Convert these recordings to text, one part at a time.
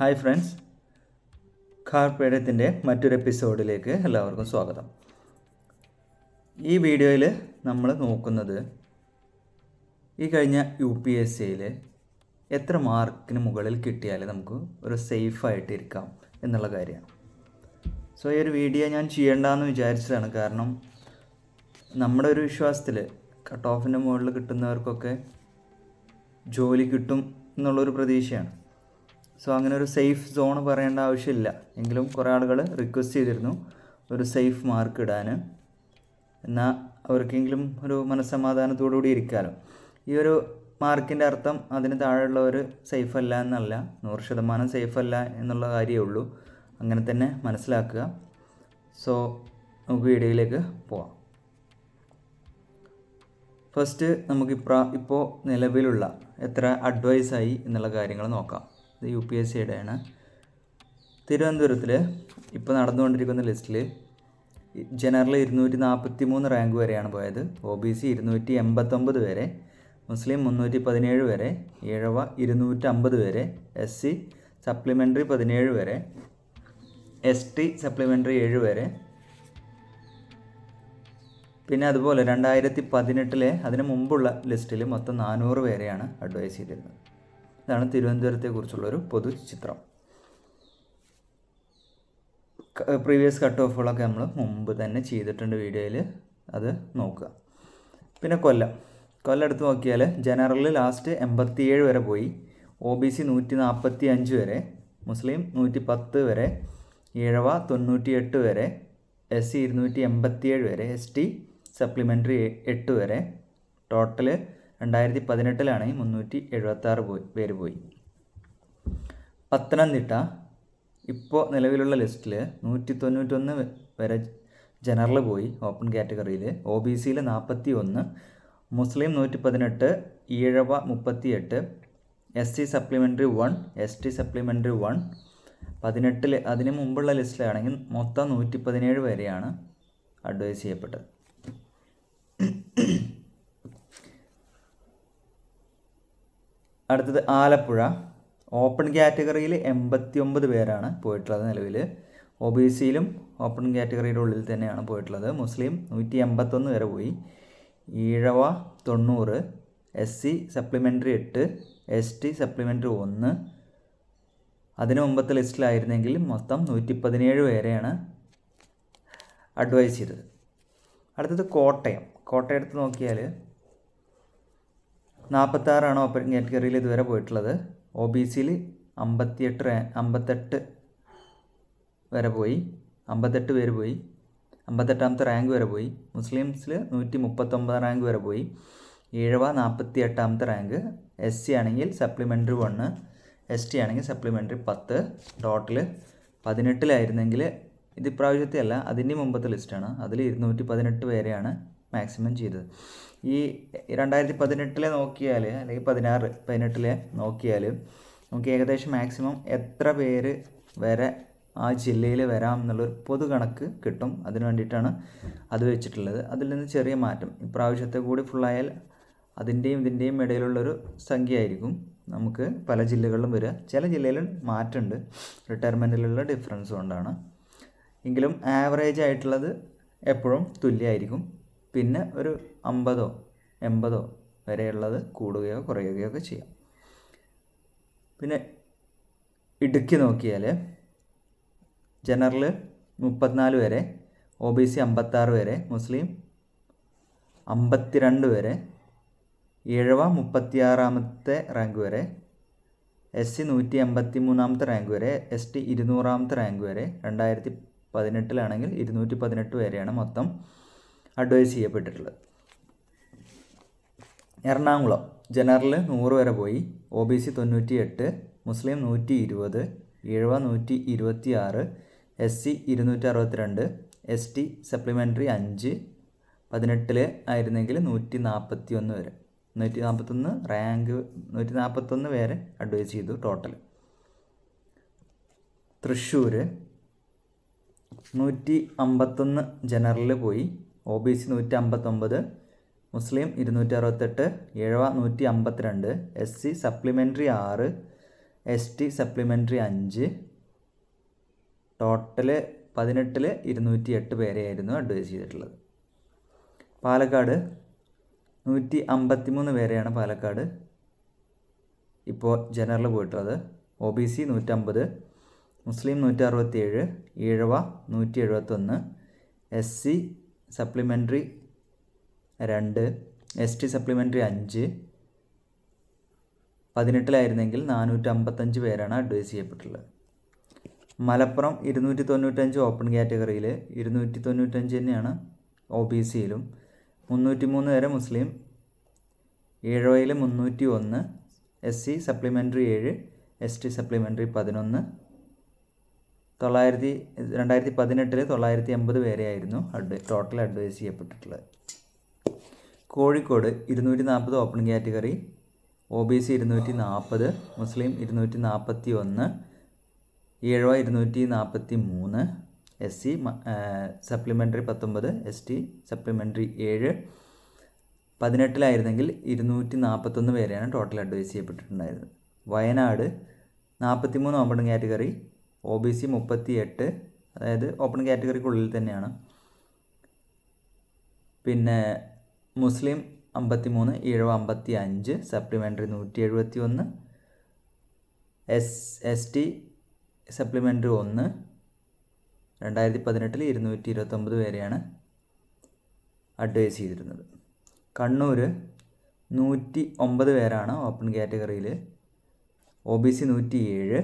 hi friends കാർപേഡത്തിൻ്റെ മറ്റൊരു എപ്പിസോഡിലേക്ക് എല്ലാവർക്കും സ്വാഗതം ഈ വീഡിയോയിൽ നമ്മൾ നോക്കുന്നത് ഈ കഴിഞ്ഞ യു പി എസ് സിയിൽ എത്ര മാർക്കിന് മുകളിൽ കിട്ടിയാൽ നമുക്ക് ഒരു സേഫായിട്ടിരിക്കാം ഇരിക്കാം എന്നുള്ള കാര്യമാണ് സോ ഈ ഒരു വീഡിയോ ഞാൻ ചെയ്യേണ്ടെന്ന് വിചാരിച്ചതാണ് കാരണം നമ്മുടെ ഒരു വിശ്വാസത്തിൽ കട്ട് ഓഫിൻ്റെ മുകളിൽ കിട്ടുന്നവർക്കൊക്കെ ജോലി കിട്ടും എന്നുള്ളൊരു പ്രതീക്ഷയാണ് സോ അങ്ങനെ ഒരു സേഫ് സോൺ പറയേണ്ട ആവശ്യമില്ല എങ്കിലും കുറേ ആളുകൾ റിക്വസ്റ്റ് ചെയ്തിരുന്നു ഒരു സേഫ് മാർക്ക് ഇടാൻ എന്നാൽ അവർക്കെങ്കിലും ഒരു മനസ്സമാധാനത്തോടുകൂടി ഇരിക്കാമല്ലോ ഈ ഒരു മാർക്കിൻ്റെ അർത്ഥം അതിന് ഒരു സേഫ് അല്ല എന്നല്ല നൂറ് ശതമാനം സേഫ് അല്ല എന്നുള്ള കാര്യമേ ഉള്ളൂ അങ്ങനെ തന്നെ മനസ്സിലാക്കുക സോ നമുക്ക് വീഡിയോയിലേക്ക് പോവാം ഫസ്റ്റ് നമുക്ക് ഇപ്പോൾ നിലവിലുള്ള എത്ര അഡ്വൈസായി എന്നുള്ള കാര്യങ്ങൾ നോക്കാം ഇത് യു പി എസ് സിയുടെ ആണ് തിരുവനന്തപുരത്തിൽ ഇപ്പോൾ നടന്നുകൊണ്ടിരിക്കുന്ന ലിസ്റ്റിൽ ജനറൽ ഇരുന്നൂറ്റി നാൽപ്പത്തി മൂന്ന് റാങ്ക് വരെയാണ് പോയത് ഒ ബി സി ഇരുന്നൂറ്റി എൺപത്തൊമ്പത് വരെ മുസ്ലിം മുന്നൂറ്റി പതിനേഴ് വരെ ഈഴവ ഇരുന്നൂറ്റമ്പത് വരെ എസ് സി സപ്ലിമെൻ്ററി പതിനേഴ് വരെ എസ് ടി സപ്ലിമെൻ്ററി ഏഴ് വരെ പിന്നെ അതുപോലെ രണ്ടായിരത്തി പതിനെട്ടിലെ അതിന് മുമ്പുള്ള ലിസ്റ്റിൽ മൊത്തം നാനൂറ് പേരെയാണ് അഡ്വൈസ് ചെയ്തിരുന്നത് ഇതാണ് തിരുവനന്തപുരത്തെക്കുറിച്ചുള്ളൊരു പൊതു ചിത്രം പ്രീവിയസ് കട്ട് ഓഫുകളൊക്കെ നമ്മൾ മുമ്പ് തന്നെ ചെയ്തിട്ടുണ്ട് വീഡിയോയിൽ അത് നോക്കുക പിന്നെ കൊല്ലം കൊല്ലം എടുത്ത് നോക്കിയാൽ ജനറൽ ലാസ്റ്റ് എൺപത്തിയേഴ് വരെ പോയി ഒ ബി സി നൂറ്റി നാൽപ്പത്തി അഞ്ച് വരെ മുസ്ലിം നൂറ്റി പത്ത് വരെ ഇഴവ തൊണ്ണൂറ്റി e എട്ട് വരെ എസ് സി ഇരുന്നൂറ്റി എൺപത്തിയേഴ് വരെ എസ് ടി സപ്ലിമെൻ്ററി എട്ട് വരെ ടോട്ടല് രണ്ടായിരത്തി പതിനെട്ടിലാണ് മുന്നൂറ്റി എഴുപത്താറ് പോയി പേര് പോയി പത്തനംതിട്ട ഇപ്പോൾ നിലവിലുള്ള ലിസ്റ്റിൽ നൂറ്റി തൊണ്ണൂറ്റൊന്ന് വരെ ജനറൽ പോയി ഓപ്പൺ കാറ്റഗറിയിൽ ഒ ബി സിയിൽ നാൽപ്പത്തി ഒന്ന് മുസ്ലിം നൂറ്റി പതിനെട്ട് ഈഴവ മുപ്പത്തിയെട്ട് S C supplementary one S T supplementary one പതിനെട്ടിൽ അതിന് മുമ്പുള്ള ലിസ്റ്റിലാണെങ്കിൽ മൊത്തം നൂറ്റി പതിനേഴ് വരെയാണ് അഡ്വൈസ് ചെയ്യപ്പെട്ടത് അടുത്തത് ആലപ്പുഴ ഓപ്പൺ കാറ്റഗറിയിൽ എൺപത്തി ഒമ്പത് പേരാണ് പോയിട്ടുള്ളത് നിലവിൽ ഒ ബി സിയിലും ഓപ്പൺ കാറ്റഗറിയുടെ ഉള്ളിൽ തന്നെയാണ് പോയിട്ടുള്ളത് മുസ്ലിം നൂറ്റി എൺപത്തൊന്ന് വരെ പോയി ഈഴവ തൊണ്ണൂറ് എസ് സി സപ്ലിമെൻ്ററി എട്ട് എസ് ടി സപ്ലിമെൻ്ററി ഒന്ന് അതിന് മുമ്പത്തെ ലിസ്റ്റിലായിരുന്നെങ്കിൽ മൊത്തം നൂറ്റി പതിനേഴ് പേരെയാണ് അഡ്വൈസ് ചെയ്തത് അടുത്തത് കോട്ടയം കോട്ടയം എടുത്ത് നോക്കിയാൽ നാൽപ്പത്താറാണ് ഓപ്പൺ കാറ്റഗറിയിൽ ഇതുവരെ പോയിട്ടുള്ളത് ഒ ബി സിയിൽ അമ്പത്തിയെട്ട് അമ്പത്തെട്ട് വരെ പോയി അമ്പത്തെട്ട് പേര് പോയി അമ്പത്തെട്ടാമത്തെ റാങ്ക് വരെ പോയി മുസ്ലിംസിൽ നൂറ്റി മുപ്പത്തൊമ്പത് റാങ്ക് വരെ പോയി ഏഴവ നാൽപ്പത്തി എട്ടാമത്തെ റാങ്ക് എസ് സി ആണെങ്കിൽ സപ്ലിമെൻ്ററി വണ്ണ് എസ് ടി ആണെങ്കിൽ സപ്ലിമെൻ്ററി പത്ത് ടോട്ടൽ പതിനെട്ടിലായിരുന്നെങ്കിൽ ഇത് ഇപ്രാവശ്യത്തെ അല്ല അതിൻ്റെ മുമ്പത്തെ ലിസ്റ്റാണ് അതിൽ ഇരുന്നൂറ്റി പതിനെട്ട് പേരെയാണ് മാക്സിമം ചെയ്തത് ഈ രണ്ടായിരത്തി പതിനെട്ടിലെ നോക്കിയാൽ അല്ലെങ്കിൽ പതിനാറ് പതിനെട്ടിലെ നോക്കിയാൽ നമുക്ക് ഏകദേശം മാക്സിമം എത്ര പേര് വരെ ആ ജില്ലയിൽ വരാം എന്നുള്ളൊരു പൊതു കണക്ക് കിട്ടും അതിന് വേണ്ടിയിട്ടാണ് അത് വെച്ചിട്ടുള്ളത് അതിൽ നിന്ന് ചെറിയ മാറ്റം ഇപ്രാവശ്യത്തെ കൂടി ഫുള്ളായാൽ അതിൻ്റെയും ഇതിൻ്റെയും ഇടയിലുള്ളൊരു സംഖ്യ ആയിരിക്കും നമുക്ക് പല ജില്ലകളിലും വരിക ചില ജില്ലയിൽ മാറ്റമുണ്ട് റിട്ടയർമെൻറ്റിലുള്ള ഡിഫറൻസ് കൊണ്ടാണ് എങ്കിലും ആവറേജ് ആയിട്ടുള്ളത് എപ്പോഴും തുല്യമായിരിക്കും പിന്നെ ഒരു അമ്പതോ എൺപതോ വരെയുള്ളത് കൂടുകയോ കുറയുകയോ ഒക്കെ ചെയ്യാം പിന്നെ ഇടുക്കി നോക്കിയാൽ ജനറൽ മുപ്പത്തിനാല് വരെ ഒ ബി സി അമ്പത്താറ് വരെ മുസ്ലിം അമ്പത്തിരണ്ട് വരെ ഏഴവ മുപ്പത്തിയാറാമത്തെ റാങ്ക് വരെ എസ് സി നൂറ്റി അമ്പത്തി മൂന്നാമത്തെ റാങ്ക് വരെ എസ് ടി ഇരുന്നൂറാമത്തെ റാങ്ക് വരെ രണ്ടായിരത്തി പതിനെട്ടിലാണെങ്കിൽ ഇരുന്നൂറ്റി പതിനെട്ട് വരെയാണ് മൊത്തം അഡ്വൈസ് ചെയ്യപ്പെട്ടിട്ടുള്ളത് എറണാകുളം ജനറൽ നൂറ് വരെ പോയി ഒ ബി സി തൊണ്ണൂറ്റി എട്ട് മുസ്ലിം നൂറ്റി ഇരുപത് ഇഴവ നൂറ്റി ഇരുപത്തി ആറ് എസ് സി ഇരുന്നൂറ്റി അറുപത്തിരണ്ട് എസ് ടി സപ്ലിമെൻ്ററി അഞ്ച് പതിനെട്ടിൽ ആയിരുന്നെങ്കിൽ നൂറ്റി നാൽപ്പത്തി ഒന്ന് വരെ നൂറ്റി നാൽപ്പത്തൊന്ന് റാങ്ക് നൂറ്റി നാൽപ്പത്തൊന്ന് പേരെ അഡ്വൈസ് ചെയ്തു ടോട്ടൽ തൃശ്ശൂർ നൂറ്റി അമ്പത്തൊന്ന് ജനറലിൽ പോയി ഒ ബി സി നൂറ്റി അമ്പത്തൊമ്പത് മുസ്ലിം ഇരുന്നൂറ്റി അറുപത്തെട്ട് ഏഴവ നൂറ്റി അമ്പത്തിരണ്ട് എസ് സി സപ്ലിമെൻ്ററി ആറ് എസ് ടി സപ്ലിമെൻ്ററി അഞ്ച് ടോട്ടൽ പതിനെട്ടിൽ ഇരുന്നൂറ്റി എട്ട് പേരെയായിരുന്നു അഡ്വൈസ് ചെയ്തിട്ടുള്ളത് പാലക്കാട് നൂറ്റി അമ്പത്തി മൂന്ന് പേരെയാണ് പാലക്കാട് ഇപ്പോൾ ജനറൽ പോയിട്ടുള്ളത് ഒ ബി സി നൂറ്റമ്പത് മുസ്ലിം നൂറ്റി അറുപത്തി ഏഴ് ഈഴവ നൂറ്റി എഴുപത്തൊന്ന് എസ് സി സപ്ലിമെൻ്ററി രണ്ട് എസ് ടി സപ്ലിമെൻ്ററി അഞ്ച് പതിനെട്ടിലായിരുന്നെങ്കിൽ നാനൂറ്റി അമ്പത്തഞ്ച് പേരാണ് അഡ്വൈസ് ചെയ്യപ്പെട്ടുള്ളത് മലപ്പുറം ഇരുന്നൂറ്റി തൊണ്ണൂറ്റഞ്ച് ഓപ്പൺ കാറ്റഗറിയിൽ ഇരുന്നൂറ്റി തൊണ്ണൂറ്റഞ്ച് തന്നെയാണ് ഒ ബി സിയിലും മുന്നൂറ്റി മൂന്ന് പേരെ മുസ്ലിം ഏഴോയിൽ മുന്നൂറ്റി ഒന്ന് എസ് സി സപ്ലിമെൻ്ററി ഏഴ് എസ് ടി സപ്ലിമെൻ്ററി പതിനൊന്ന് തൊള്ളായിരത്തി രണ്ടായിരത്തി പതിനെട്ടിൽ തൊള്ളായിരത്തി അമ്പത് പേരെയായിരുന്നു അഡ്വൈ ടോട്ടൽ അഡ്വൈസ് ചെയ്യപ്പെട്ടിട്ടുള്ളത് കോഴിക്കോട് ഇരുന്നൂറ്റി നാൽപ്പത് open category O B C ഇരുന്നൂറ്റി നാൽപ്പത് മുസ്ലിം ഇരുന്നൂറ്റി നാൽപ്പത്തി ഒന്ന് ഏഴോ ഇരുന്നൂറ്റി നാൽപ്പത്തി മൂന്ന് എസ് സി സപ്ലിമെൻ്ററി പത്തൊമ്പത് എസ് ടി സപ്ലിമെൻ്ററി ഏഴ് പതിനെട്ടിലായിരുന്നെങ്കിൽ ഇരുന്നൂറ്റി നാൽപ്പത്തൊന്ന് പേരെയാണ് ടോട്ടൽ അഡ്വൈസ് ചെയ്യപ്പെട്ടിട്ടുണ്ടായിരുന്നത് വയനാട് നാൽപ്പത്തി മൂന്ന് open category O B C മുപ്പത്തി എട്ട് അതായത് ഓപ്പൺ കാറ്റഗറിക്കുള്ളിൽ തന്നെയാണ് പിന്നെ മുസ്ലിം അമ്പത്തി മൂന്ന് ഈഴവ അമ്പത്തി അഞ്ച് സപ്ലിമെൻ്ററി നൂറ്റി എഴുപത്തി ഒന്ന് എസ് എസ് ടി സപ്ലിമെൻ്ററി ഒന്ന് രണ്ടായിരത്തി പതിനെട്ടിൽ ഇരുന്നൂറ്റി ഇരുപത്തൊമ്പത് പേരെയാണ് അഡ്വൈസ് ചെയ്തിരുന്നത് കണ്ണൂർ നൂറ്റി ഒമ്പത് പേരാണ് ഓപ്പൺ കാറ്റഗറിയിൽ ഒ ബി സി നൂറ്റി ഏഴ്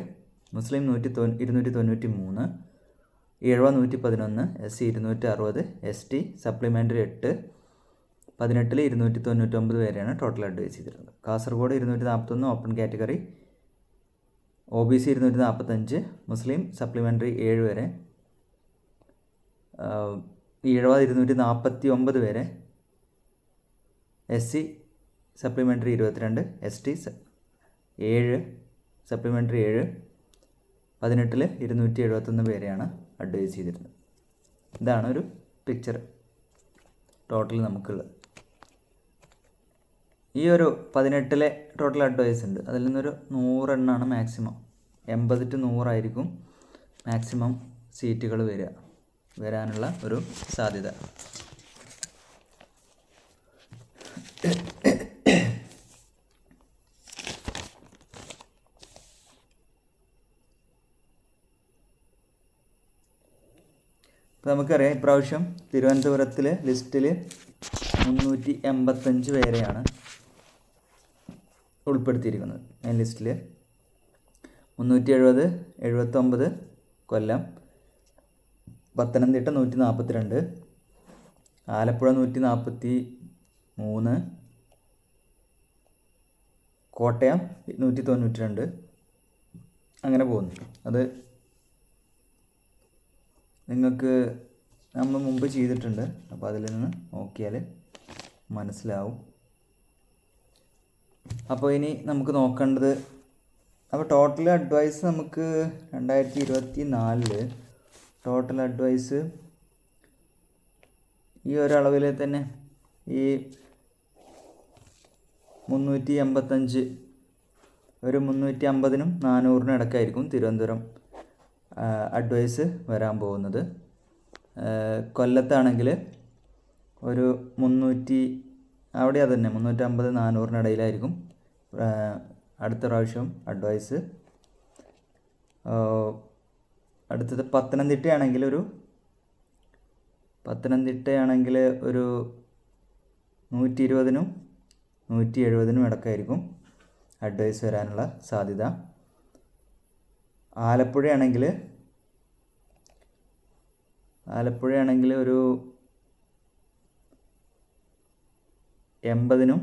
മുസ്ലിം നൂറ്റി തൊ ഇരുന്നൂറ്റി തൊണ്ണൂറ്റി മൂന്ന് ഏഴ് നൂറ്റി പതിനൊന്ന് എസ് സി ഇരുന്നൂറ്റി അറുപത് എസ് ടി സപ്ലിമെൻ്ററി എട്ട് പതിനെട്ടിൽ ഇരുന്നൂറ്റി തൊണ്ണൂറ്റൊമ്പത് പേരെയാണ് ടോട്ടൽ അഡ്വൈസ് ചെയ്തിരുന്നത് കാസർഗോഡ് ഇരുന്നൂറ്റി നാൽപ്പത്തൊന്ന് open category O B C ഇരുന്നൂറ്റി നാൽപ്പത്തഞ്ച് മുസ്ലിം സപ്ലിമെൻ്ററി ഏഴ് വരെ ഈഴവാദ് ഇരുന്നൂറ്റി നാൽപ്പത്തി ഒമ്പത് പേരെ എസ് സി സപ്ലിമെൻ്ററി ഇരുപത്തിരണ്ട് എസ് ടി ഏഴ് സപ്ലിമെൻ്ററി ഏഴ് പതിനെട്ടിൽ ഇരുന്നൂറ്റി എഴുപത്തൊന്ന് പേരെയാണ് അഡ്വൈസ് ചെയ്തിരുന്നത് ഇതാണ് ഒരു പിക്ചർ ടോട്ടൽ നമുക്കുള്ളത് ഈ ഒരു പതിനെട്ടിലെ ടോട്ടൽ അഡ്വൈസ് ഉണ്ട് അതിൽ നിന്നൊരു നൂറെണ്ണമാണ് മാക്സിമം എൺപത് ടു നൂറായിരിക്കും മാക്സിമം സീറ്റുകൾ വരിക വരാനുള്ള ഒരു സാധ്യത ഇപ്പോൾ നമുക്കറിയാം ഇപ്രാവശ്യം തിരുവനന്തപുരത്തിലെ ലിസ്റ്റിൽ മുന്നൂറ്റി എൺപത്തഞ്ച് പേരെയാണ് ഉൾപ്പെടുത്തിയിരിക്കുന്നത് മെയിൻ ലിസ്റ്റിൽ മുന്നൂറ്റി എഴുപത് എഴുപത്തൊമ്പത് കൊല്ലം പത്തനംതിട്ട നൂറ്റി നാൽപ്പത്തിരണ്ട് ആലപ്പുഴ നൂറ്റി നാൽപ്പത്തി മൂന്ന് കോട്ടയം നൂറ്റി തൊണ്ണൂറ്റി രണ്ട് അങ്ങനെ പോകുന്നു അത് നിങ്ങൾക്ക് നമ്മൾ മുമ്പ് ചെയ്തിട്ടുണ്ട് അപ്പോൾ അതിൽ നിന്ന് നോക്കിയാൽ മനസ്സിലാവും അപ്പോൾ ഇനി നമുക്ക് നോക്കേണ്ടത് അപ്പോൾ ടോട്ടൽ അഡ്വൈസ് നമുക്ക് രണ്ടായിരത്തി ഇരുപത്തി നാലില് ടോട്ടൽ അഡ്വൈസ് ഈ ഒരളവിൽ തന്നെ ഈ മുന്നൂറ്റി എൺപത്തഞ്ച് ഒരു മുന്നൂറ്റി അമ്പതിനും നാനൂറിനും ഇടയ്ക്കായിരിക്കും തിരുവനന്തപുരം അഡ്വൈസ് വരാൻ പോകുന്നത് കൊല്ലത്താണെങ്കിൽ ഒരു മുന്നൂറ്റി അവിടെ അതന്നെ മുന്നൂറ്റമ്പത് നാനൂറിനിടയിലായിരിക്കും അടുത്ത പ്രാവശ്യം അഡ്വൈസ് അടുത്തത് പത്തനംതിട്ടയാണെങ്കിൽ ഒരു പത്തനംതിട്ടയാണെങ്കിൽ ഒരു നൂറ്റി ഇരുപതിനും നൂറ്റി എഴുപതിനും ഇടക്കായിരിക്കും അഡ്വൈസ് വരാനുള്ള സാധ്യത ആലപ്പുഴയാണെങ്കിൽ ആലപ്പുഴയാണെങ്കിൽ ഒരു എൺപതിനും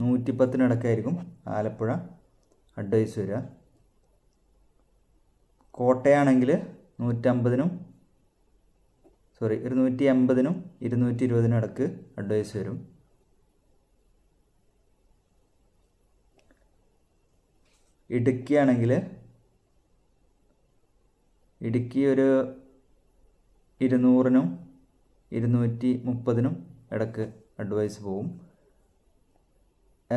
നൂറ്റിപ്പത്തിനും ഇടക്കായിരിക്കും ആലപ്പുഴ അഡ്വൈസ് വരിക കോട്ടയാണെങ്കിൽ നൂറ്റമ്പതിനും സോറി ഇരുന്നൂറ്റി എൺപതിനും ഇരുന്നൂറ്റി ഇരുപതിനും ഇടക്ക് അഡ്വൈസ് വരും ഇടുക്കിയാണെങ്കിൽ ഇടുക്കി ഒരു ഇരുന്നൂറിനും ഇരുന്നൂറ്റി മുപ്പതിനും ഇടക്ക് അഡ്വൈസ് പോവും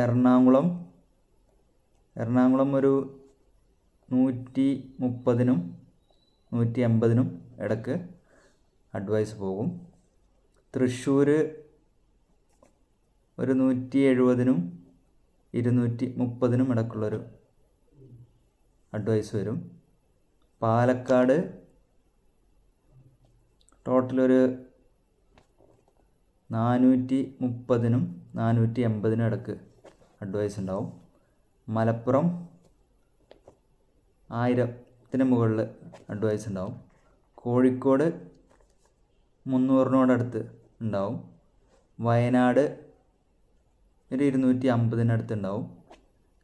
എറണാകുളം എറണാകുളം ഒരു നൂറ്റി മുപ്പതിനും നൂറ്റി അമ്പതിനും ഇടക്ക് അഡ്വൈസ് പോകും തൃശ്ശൂർ ഒരു നൂറ്റി എഴുപതിനും ഇരുന്നൂറ്റി മുപ്പതിനും ഇടക്കുള്ളൊരു അഡ്വൈസ് വരും പാലക്കാട് ടോട്ടൽ ഒരു നാനൂറ്റി മുപ്പതിനും നാനൂറ്റി എൺപതിനും ഇടക്ക് അഡ്വൈസ് ഉണ്ടാവും മലപ്പുറം ആയിരത്തിന് മുകളിൽ അഡ്വൈസ് ഉണ്ടാവും കോഴിക്കോട് മുന്നൂറിനോടടുത്ത് ഉണ്ടാവും വയനാട് ഒരു ഇരുന്നൂറ്റി അമ്പതിനടുത്ത് ഉണ്ടാവും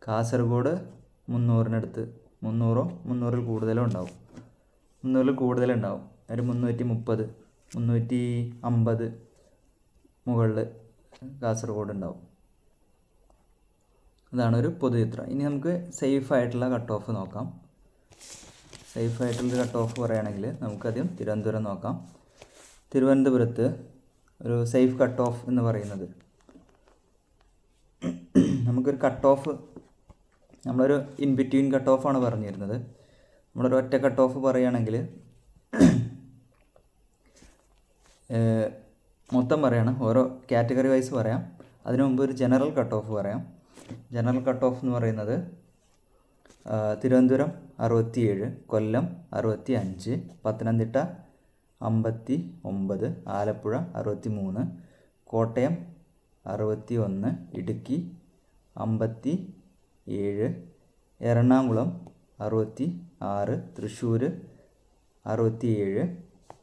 കാസർഗോഡ് മുന്നൂറിനടുത്ത് മുന്നൂറോ മുന്നൂറിൽ കൂടുതലോ ഉണ്ടാവും മുന്നൂറിൽ കൂടുതലുണ്ടാവും ഒരു മുന്നൂറ്റി മുപ്പത് മുന്നൂറ്റി അമ്പത് മുകളിൽ കാസർഗോഡ് ഉണ്ടാവും അതാണ് ഒരു പൊതു ചിത്രം ഇനി നമുക്ക് സേഫ് ആയിട്ടുള്ള കട്ട് ഓഫ് നോക്കാം സേഫ് ആയിട്ടുള്ള കട്ട് ഓഫ് പറയുകയാണെങ്കിൽ നമുക്കാദ്യം തിരുവനന്തപുരം നോക്കാം തിരുവനന്തപുരത്ത് ഒരു സേഫ് കട്ട് ഓഫ് എന്ന് പറയുന്നത് നമുക്കൊരു കട്ട് ഓഫ് നമ്മളൊരു ഇൻ ബിറ്റ്വീൻ കട്ട് ആണ് പറഞ്ഞിരുന്നത് നമ്മളൊരു ഒറ്റ കട്ട് ഓഫ് പറയുകയാണെങ്കിൽ മൊത്തം പറയണം ഓരോ കാറ്റഗറി വൈസ് പറയാം അതിനു മുമ്പ് ഒരു ജനറൽ കട്ട് ഓഫ് പറയാം ജനറൽ കട്ട് ഓഫ് എന്ന് പറയുന്നത് തിരുവനന്തപുരം അറുപത്തിയേഴ് കൊല്ലം അറുപത്തി അഞ്ച് പത്തനംതിട്ട അമ്പത്തി ഒമ്പത് ആലപ്പുഴ അറുപത്തി മൂന്ന് കോട്ടയം അറുപത്തി ഒന്ന് ഇടുക്കി അമ്പത്തി ഏഴ് എറണാകുളം അറുപത്തി ആറ് തൃശ്ശൂർ അറുപത്തി ഏഴ്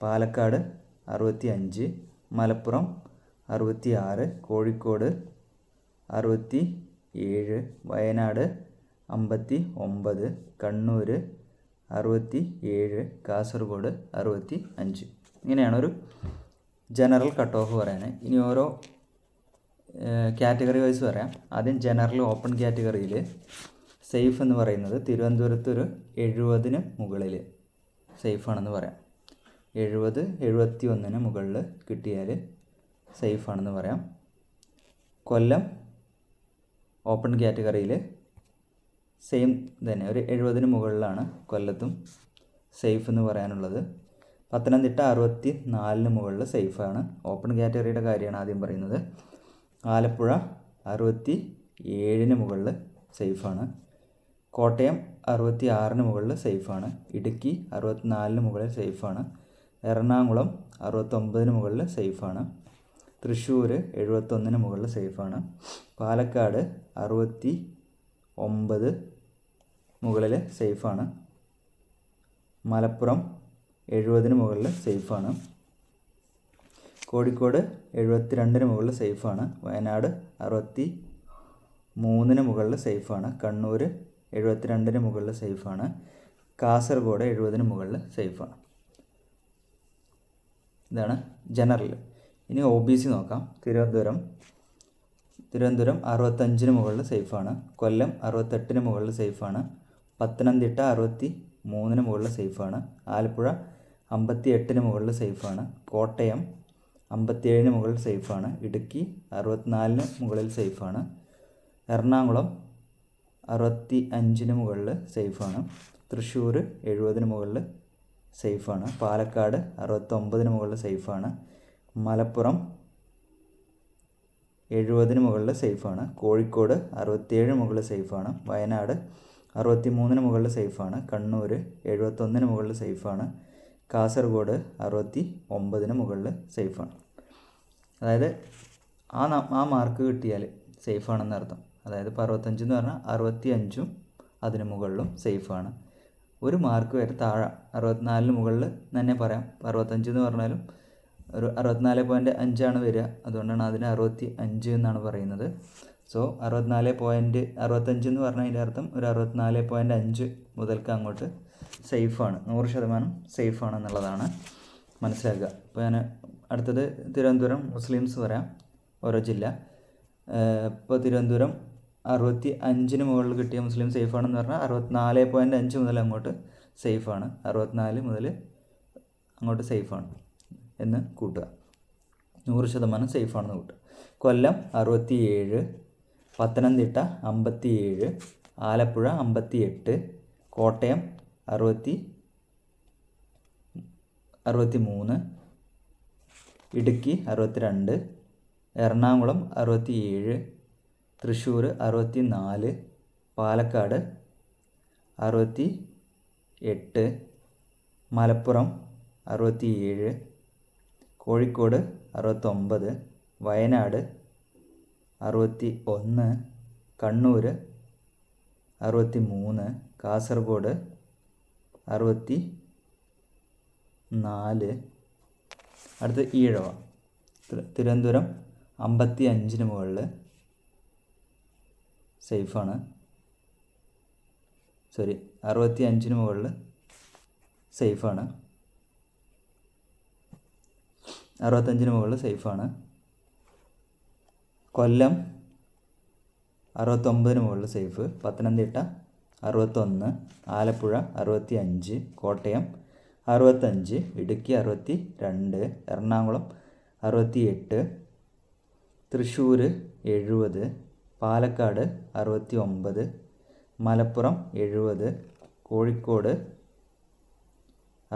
പാലക്കാട് അറുപത്തി അഞ്ച് മലപ്പുറം അറുപത്തി ആറ് കോഴിക്കോട് അറുപത്തി ഏഴ് വയനാട് അമ്പത്തി ഒമ്പത് കണ്ണൂർ അറുപത്തി ഏഴ് കാസർഗോഡ് അറുപത്തി അഞ്ച് ഇങ്ങനെയാണ് ഒരു ജനറൽ കട്ട് ഓഫ് പറയുന്നത് ഇനി ഓരോ കാറ്റഗറി വൈസ് പറയാം ആദ്യം ജനറൽ ഓപ്പൺ കാറ്റഗറിയിൽ സേഫ് എന്ന് പറയുന്നത് തിരുവനന്തപുരത്ത് ഒരു എഴുപതിന് മുകളിൽ സേഫാണെന്ന് പറയാം എഴുപത് എഴുപത്തി ഒന്നിന് മുകളിൽ കിട്ടിയാൽ സേഫാണെന്ന് പറയാം കൊല്ലം ഓപ്പൺ കാറ്റഗറിയിൽ സെയിം തന്നെ ഒരു എഴുപതിന് മുകളിലാണ് കൊല്ലത്തും സേഫ് എന്ന് പറയാനുള്ളത് പത്തനംതിട്ട അറുപത്തി നാലിന് മുകളിൽ സേഫാണ് ഓപ്പൺ കാറ്റഗറിയുടെ കാര്യമാണ് ആദ്യം പറയുന്നത് ആലപ്പുഴ അറുപത്തി ഏഴിന് മുകളിൽ സേഫാണ് കോട്ടയം അറുപത്തി ആറിന് മുകളിൽ സേഫാണ് ഇടുക്കി അറുപത്തിനാലിന് മുകളിൽ സേഫാണ് എറണാകുളം അറുപത്തൊമ്പതിന് മുകളിൽ സേഫാണ് തൃശ്ശൂർ എഴുപത്തൊന്നിന് മുകളിൽ സേഫാണ് പാലക്കാട് അറുപത്തി ഒമ്പത് മുകളിൽ സേഫാണ് മലപ്പുറം എഴുപതിന് മുകളിൽ സേഫാണ് കോഴിക്കോട് എഴുപത്തി രണ്ടിന് മുകളിൽ സേഫാണ് വയനാട് അറുപത്തി മൂന്നിന് മുകളിൽ സേഫാണ് കണ്ണൂർ എഴുപത്തി രണ്ടിന് മുകളിൽ സേഫാണ് കാസർഗോഡ് എഴുപതിന് മുകളിൽ സേഫാണ് ഇതാണ് ജനറൽ ഇനി ഒ ബി സി നോക്കാം തിരുവനന്തപുരം തിരുവനന്തപുരം അറുപത്തഞ്ചിന് മുകളിൽ സേഫാണ് കൊല്ലം അറുപത്തെട്ടിന് മുകളിൽ സേഫാണ് പത്തനംതിട്ട അറുപത്തി മൂന്നിന് മുകളിൽ സേഫാണ് ആലപ്പുഴ അമ്പത്തി എട്ടിന് മുകളിൽ സേഫാണ് കോട്ടയം അമ്പത്തിയേഴിന് മുകളിൽ സേഫാണ് ഇടുക്കി അറുപത്തിനാലിന് മുകളിൽ സേഫാണ് എറണാകുളം അറുപത്തി അഞ്ചിന് മുകളിൽ സേഫാണ് തൃശ്ശൂർ എഴുപതിന് മുകളിൽ സേഫാണ് പാലക്കാട് അറുപത്തൊമ്പതിന് മുകളിൽ സേഫാണ് മലപ്പുറം എഴുപതിന് മുകളിൽ സേഫാണ് കോഴിക്കോട് അറുപത്തിയേഴ് മുകളിൽ സേഫാണ് വയനാട് അറുപത്തി മൂന്നിന് മുകളിൽ സേഫാണ് കണ്ണൂർ എഴുപത്തൊന്നിന് മുകളിൽ സേഫാണ് കാസർഗോഡ് അറുപത്തി ഒമ്പതിന് മുകളിൽ സേഫാണ് അതായത് ആ ആ മാർക്ക് കിട്ടിയാൽ സേഫ് ആണെന്ന് അർത്ഥം അതായത് ഇപ്പോൾ അറുപത്തഞ്ച് എന്ന് പറഞ്ഞാൽ അറുപത്തി അഞ്ചും അതിന് മുകളിലും സേഫാണ് ഒരു മാർക്ക് വരെ താഴെ അറുപത്തിനാലിന് മുകളിൽ തന്നെ പറയാം അറുപത്തഞ്ച് എന്ന് പറഞ്ഞാലും ഒരു അറുപത്തിനാല് പോയിൻ്റ് അഞ്ചാണ് വരിക അതുകൊണ്ടാണ് അതിന് അറുപത്തി അഞ്ച് എന്നാണ് പറയുന്നത് സോ അറുപത്തിനാല് പോയിൻ്റ് അറുപത്തഞ്ച് എന്ന് പറഞ്ഞാൽ അതിൻ്റെ അർത്ഥം ഒരു അറുപത്തിനാല് പോയിൻറ്റ് അഞ്ച് മുതൽക്ക് അങ്ങോട്ട് സേഫാണ് നൂറ് ശതമാനം സേഫാണെന്നുള്ളതാണ് മനസ്സിലാക്കുക ഇപ്പോൾ ഞാൻ അടുത്തത് തിരുവനന്തപുരം മുസ്ലിംസ് പറയാം ഓരോ ജില്ല ഇപ്പോൾ തിരുവനന്തപുരം അറുപത്തി അഞ്ചിന് മുകളിൽ കിട്ടിയ മുസ്ലിം സേഫാണെന്ന് പറഞ്ഞാൽ അറുപത്തിനാല് പോയിൻറ്റ് അഞ്ച് മുതൽ അങ്ങോട്ട് സേഫാണ് അറുപത്തിനാല് മുതൽ അങ്ങോട്ട് സേഫാണ് എന്ന് കൂട്ടുക നൂറ് ശതമാനം സേഫാണെന്ന് കൂട്ടുക കൊല്ലം അറുപത്തി ഏഴ് പത്തനംതിട്ട അമ്പത്തി ഏഴ് ആലപ്പുഴ അമ്പത്തി എട്ട് കോട്ടയം അറുപത്തി അറുപത്തി മൂന്ന് ഇടുക്കി അറുപത്തിരണ്ട് എറണാകുളം അറുപത്തിയേഴ് തൃശ്ശൂർ അറുപത്തി നാല് പാലക്കാട് അറുപത്തി എട്ട് മലപ്പുറം അറുപത്തിയേഴ് കോഴിക്കോട് അറുപത്തൊമ്പത് വയനാട് അറുപത്തി ഒന്ന് കണ്ണൂർ അറുപത്തി മൂന്ന് കാസർഗോഡ് അറുപത്തി നാല് അടുത്ത് ഈഴവ തിരുവനന്തപുരം അമ്പത്തി അഞ്ചിന് മുകളിൽ സേഫാണ് സോറി അറുപത്തി അഞ്ചിന് മുകളിൽ സേഫാണ് അറുപത്തഞ്ചിന് മുകളിൽ സേഫാണ് കൊല്ലം അറുപത്തൊമ്പതിന് മുകളിൽ സേഫ് പത്തനംതിട്ട അറുപത്തൊന്ന് ആലപ്പുഴ അറുപത്തി അഞ്ച് കോട്ടയം അറുപത്തഞ്ച് ഇടുക്കി അറുപത്തി രണ്ട് എറണാകുളം അറുപത്തി എട്ട് തൃശ്ശൂർ എഴുപത് പാലക്കാട് അറുപത്തി ഒമ്പത് മലപ്പുറം എഴുപത് കോഴിക്കോട്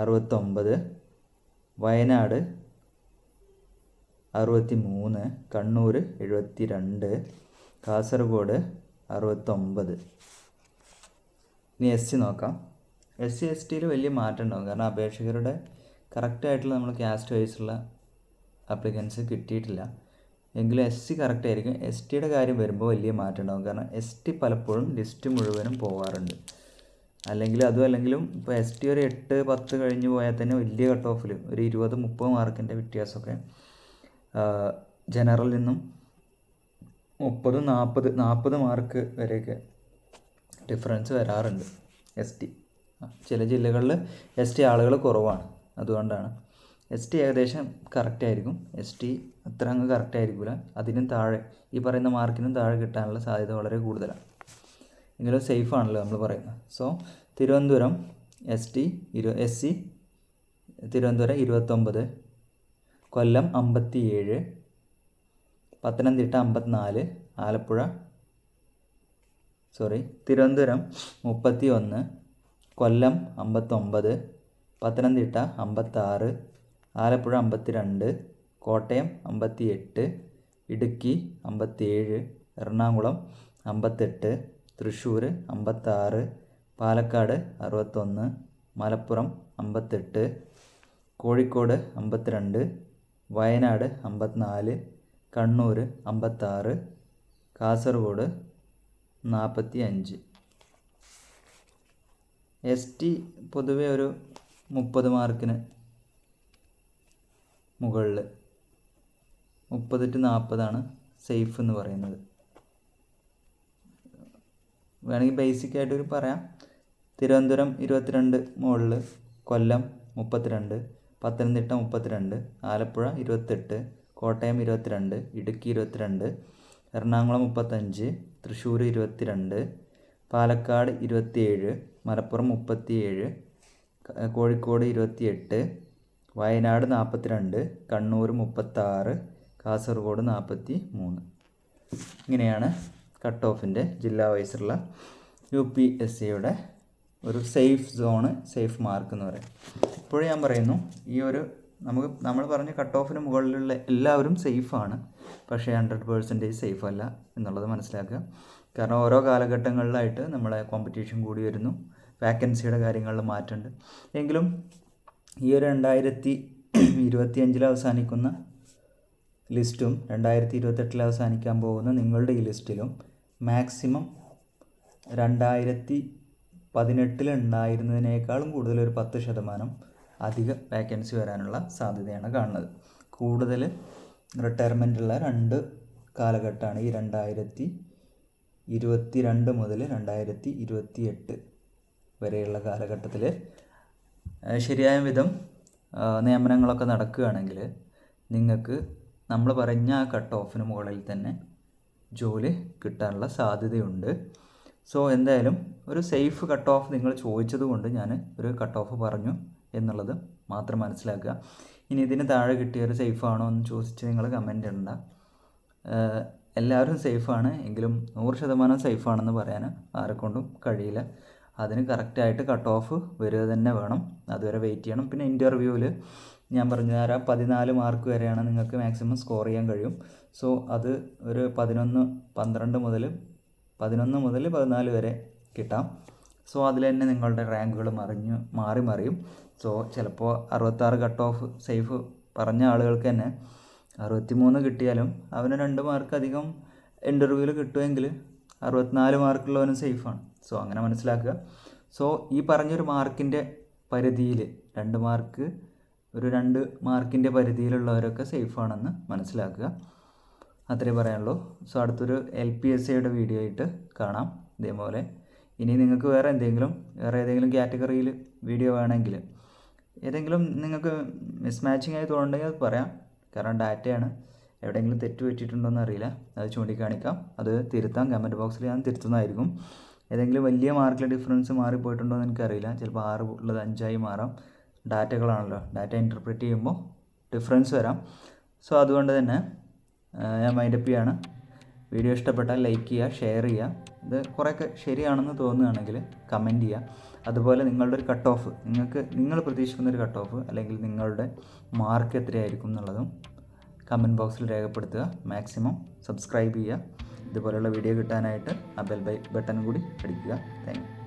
അറുപത്തൊമ്പത് വയനാട് അറുപത്തി മൂന്ന് കണ്ണൂർ എഴുപത്തി രണ്ട് കാസർഗോഡ് അറുപത്തൊമ്പത് ഇനി എസ് സി നോക്കാം എസ് സി എസ് ടിയിൽ വലിയ മാറ്റം ഉണ്ടാകും കാരണം അപേക്ഷകരുടെ കറക്റ്റായിട്ടുള്ള നമ്മൾ കാസ്റ്റ് വൈസുള്ള അപ്ലിക്കൻസ് കിട്ടിയിട്ടില്ല എങ്കിലും എസ് സി കറക്റ്റ് ആയിരിക്കും എസ് ടിയുടെ കാര്യം വരുമ്പോൾ വലിയ മാറ്റം ഉണ്ടാകും കാരണം എസ് ടി പലപ്പോഴും ലിസ്റ്റ് മുഴുവനും പോകാറുണ്ട് അല്ലെങ്കിൽ അതും അല്ലെങ്കിലും ഇപ്പോൾ എസ് ടി ഒരു എട്ട് പത്ത് കഴിഞ്ഞ് പോയാൽ തന്നെ വലിയ കട്ട് ഓഫിൽ ഒരു ഇരുപത് മുപ്പത് മാർക്കിൻ്റെ വ്യത്യാസമൊക്കെ ജനറൽ നിന്നും മുപ്പത് നാൽപ്പത് നാൽപ്പത് മാർക്ക് വരെയൊക്കെ ഡിഫറൻസ് വരാറുണ്ട് എസ് ടി ചില ജില്ലകളിൽ എസ് ടി ആളുകൾ കുറവാണ് അതുകൊണ്ടാണ് എസ് ടി ഏകദേശം കറക്റ്റ് ആയിരിക്കും എസ് ടി അത്ര അങ്ങ് കറക്റ്റ് ആയിരിക്കില്ല അതിനും താഴെ ഈ പറയുന്ന മാർക്കിനും താഴെ കിട്ടാനുള്ള സാധ്യത വളരെ കൂടുതലാണ് എങ്കിലും സേഫ് ആണല്ലോ നമ്മൾ പറയുന്നത് സോ തിരുവനന്തപുരം എസ് ടി ഇരു എസ് സി തിരുവനന്തപുരം ഇരുപത്തൊമ്പത് കൊല്ലം അമ്പത്തി ഏഴ് പത്തനംതിട്ട അമ്പത്തിനാല് ആലപ്പുഴ സോറി തിരുവനന്തപുരം മുപ്പത്തി ഒന്ന് കൊല്ലം അമ്പത്തൊമ്പത് പത്തനംതിട്ട അമ്പത്താറ് ആലപ്പുഴ അമ്പത്തിരണ്ട് കോട്ടയം അമ്പത്തിയെട്ട് ഇടുക്കി അമ്പത്തേഴ് എറണാകുളം അമ്പത്തെട്ട് തൃശ്ശൂർ അമ്പത്താറ് പാലക്കാട് അറുപത്തൊന്ന് മലപ്പുറം അമ്പത്തെട്ട് കോഴിക്കോട് അമ്പത്തിരണ്ട് വയനാട് അമ്പത്തിനാല് കണ്ണൂർ അമ്പത്താറ് കാസർഗോഡ് നാൽപ്പത്തി അഞ്ച് എസ് ടി പൊതുവെ ഒരു മുപ്പത് മാർക്കിന് മുകളിൽ മുപ്പത് ടു നാൽപ്പതാണ് സേഫ് എന്ന് പറയുന്നത് വേണമെങ്കിൽ ബേസിക് ആയിട്ടൊരു പറയാം തിരുവനന്തപുരം ഇരുപത്തിരണ്ട് മുകളിൽ കൊല്ലം മുപ്പത്തിരണ്ട് പത്തനംതിട്ട മുപ്പത്തിരണ്ട് ആലപ്പുഴ ഇരുപത്തെട്ട് കോട്ടയം ഇരുപത്തിരണ്ട് ഇടുക്കി ഇരുപത്തിരണ്ട് എറണാകുളം മുപ്പത്തഞ്ച് തൃശ്ശൂർ ഇരുപത്തിരണ്ട് പാലക്കാട് ഇരുപത്തിയേഴ് മലപ്പുറം മുപ്പത്തിയേഴ് കോഴിക്കോട് ഇരുപത്തിയെട്ട് വയനാട് നാൽപ്പത്തിരണ്ട് കണ്ണൂർ മുപ്പത്താറ് കാസർഗോഡ് നാൽപ്പത്തി മൂന്ന് ഇങ്ങനെയാണ് കട്ട് ഓഫിൻ്റെ ജില്ലാ വൈസുള്ള യു പി എസ് സിയുടെ ഒരു സേഫ് സോണ് സേഫ് മാർക്ക് എന്ന് പറയുന്നത് ഇപ്പോഴും ഞാൻ പറയുന്നു ഈ ഒരു നമുക്ക് നമ്മൾ പറഞ്ഞ കട്ട് ഓഫിന് മുകളിലുള്ള എല്ലാവരും സേഫാണ് പക്ഷേ ഹൺഡ്രഡ് പേഴ്സൻറ്റേജ് സേഫ് അല്ല എന്നുള്ളത് മനസ്സിലാക്കുക കാരണം ഓരോ കാലഘട്ടങ്ങളിലായിട്ട് നമ്മളെ കോമ്പറ്റീഷൻ കൂടി വരുന്നു വാക്കൻസിയുടെ കാര്യങ്ങളിൽ മാറ്റമുണ്ട് എങ്കിലും ഈ ഒരു രണ്ടായിരത്തി ഇരുപത്തി അഞ്ചിൽ അവസാനിക്കുന്ന ലിസ്റ്റും രണ്ടായിരത്തി ഇരുപത്തെട്ടിൽ അവസാനിക്കാൻ പോകുന്ന നിങ്ങളുടെ ഈ ലിസ്റ്റിലും മാക്സിമം രണ്ടായിരത്തി പതിനെട്ടിൽ ഉണ്ടായിരുന്നതിനേക്കാളും കൂടുതൽ ഒരു പത്ത് ശതമാനം അധിക വേക്കൻസി വരാനുള്ള സാധ്യതയാണ് കാണുന്നത് കൂടുതൽ റിട്ടയർമെൻ്റുള്ള രണ്ട് കാലഘട്ടമാണ് ഈ രണ്ടായിരത്തി ഇരുപത്തി രണ്ട് മുതൽ രണ്ടായിരത്തി ഇരുപത്തി എട്ട് വരെയുള്ള കാലഘട്ടത്തിൽ ശരിയായ വിധം നിയമനങ്ങളൊക്കെ നടക്കുകയാണെങ്കിൽ നിങ്ങൾക്ക് നമ്മൾ പറഞ്ഞ ആ കട്ട് ഓഫിന് മുകളിൽ തന്നെ ജോലി കിട്ടാനുള്ള സാധ്യതയുണ്ട് സോ എന്തായാലും ഒരു സേഫ് കട്ട് ഓഫ് നിങ്ങൾ ചോദിച്ചത് കൊണ്ട് ഞാൻ ഒരു കട്ട് ഓഫ് പറഞ്ഞു എന്നുള്ളത് മാത്രം മനസ്സിലാക്കുക ഇനി ഇതിന് താഴെ കിട്ടിയൊരു സേഫ് ആണോ എന്ന് ചോദിച്ച് നിങ്ങൾ കമൻ്റ് ഇടണ്ട എല്ലാവരും സേഫാണ് എങ്കിലും നൂറ് ശതമാനം സേഫാണെന്ന് പറയാൻ ആരെക്കൊണ്ടും കഴിയില്ല അതിന് കറക്റ്റായിട്ട് കട്ട് ഓഫ് വരിക തന്നെ വേണം അതുവരെ വെയിറ്റ് ചെയ്യണം പിന്നെ ഇൻ്റർവ്യൂവിൽ ഞാൻ പറഞ്ഞു തരാം പതിനാല് മാർക്ക് വരെയാണ് നിങ്ങൾക്ക് മാക്സിമം സ്കോർ ചെയ്യാൻ കഴിയും സോ അത് ഒരു പതിനൊന്ന് പന്ത്രണ്ട് മുതൽ പതിനൊന്ന് മുതൽ പതിനാല് വരെ കിട്ടാം സോ അതിൽ തന്നെ നിങ്ങളുടെ റാങ്കുകൾ മറിഞ്ഞ് മാറി മറിയും സോ ചിലപ്പോൾ അറുപത്താറ് കട്ട് ഓഫ് സേഫ് പറഞ്ഞ ആളുകൾക്ക് തന്നെ അറുപത്തിമൂന്ന് കിട്ടിയാലും അവന് രണ്ട് മാർക്ക് അധികം ഇൻ്റർവ്യൂവിൽ കിട്ടുമെങ്കിൽ അറുപത്തിനാല് മാർക്കുള്ളവനും സേഫാണ് സോ അങ്ങനെ മനസ്സിലാക്കുക സോ ഈ പറഞ്ഞൊരു മാർക്കിൻ്റെ പരിധിയിൽ രണ്ട് മാർക്ക് ഒരു രണ്ട് മാർക്കിൻ്റെ പരിധിയിലുള്ളവരൊക്കെ സേഫാണെന്ന് മനസ്സിലാക്കുക അത്രേ പറയാനുള്ളൂ സോ അടുത്തൊരു എൽ പി എസ് സിയുടെ വീഡിയോ ആയിട്ട് കാണാം ഇതേപോലെ ഇനി നിങ്ങൾക്ക് വേറെ എന്തെങ്കിലും വേറെ ഏതെങ്കിലും കാറ്റഗറിയിൽ വീഡിയോ വേണമെങ്കിൽ ഏതെങ്കിലും നിങ്ങൾക്ക് മിസ്മാച്ചിങ് ആയി തോന്നുന്നുണ്ടെങ്കിൽ അത് പറയാം കാരണം ഡാറ്റയാണ് എവിടെയെങ്കിലും തെറ്റ് പറ്റിയിട്ടുണ്ടോയെന്ന് അറിയില്ല അത് ചൂണ്ടിക്കാണിക്കാം അത് തിരുത്താം കമൻറ്റ് ബോക്സിൽ ഞാൻ തിരുത്തുന്നതായിരിക്കും ഏതെങ്കിലും വലിയ മാർക്കിലെ ഡിഫറൻസ് മാറിപ്പോയിട്ടുണ്ടോ എന്ന് എനിക്കറിയില്ല ചിലപ്പോൾ ആറ് ഉള്ളത് അഞ്ചായി മാറാം ഡാറ്റകളാണല്ലോ ഡാറ്റ ഇൻ്റർപ്രറ്റ് ചെയ്യുമ്പോൾ ഡിഫറൻസ് വരാം സോ അതുകൊണ്ട് തന്നെ ഞാൻ മൈൻഡപ്പ് ചെയ്യാണ് വീഡിയോ ഇഷ്ടപ്പെട്ടാൽ ലൈക്ക് ചെയ്യുക ഷെയർ ചെയ്യുക ഇത് കുറേയൊക്കെ ശരിയാണെന്ന് തോന്നുകയാണെങ്കിൽ കമൻറ്റ് ചെയ്യുക അതുപോലെ നിങ്ങളുടെ ഒരു കട്ട് ഓഫ് നിങ്ങൾക്ക് നിങ്ങൾ പ്രതീക്ഷിക്കുന്ന ഒരു കട്ട് ഓഫ് അല്ലെങ്കിൽ നിങ്ങളുടെ മാർക്ക് എത്രയായിരിക്കും എന്നുള്ളതും കമൻറ്റ് ബോക്സിൽ രേഖപ്പെടുത്തുക മാക്സിമം സബ്സ്ക്രൈബ് ചെയ്യുക ഇതുപോലെയുള്ള വീഡിയോ കിട്ടാനായിട്ട് ആ ബെൽ ബൈ ബട്ടൺ കൂടി അടിക്കുക താങ്ക്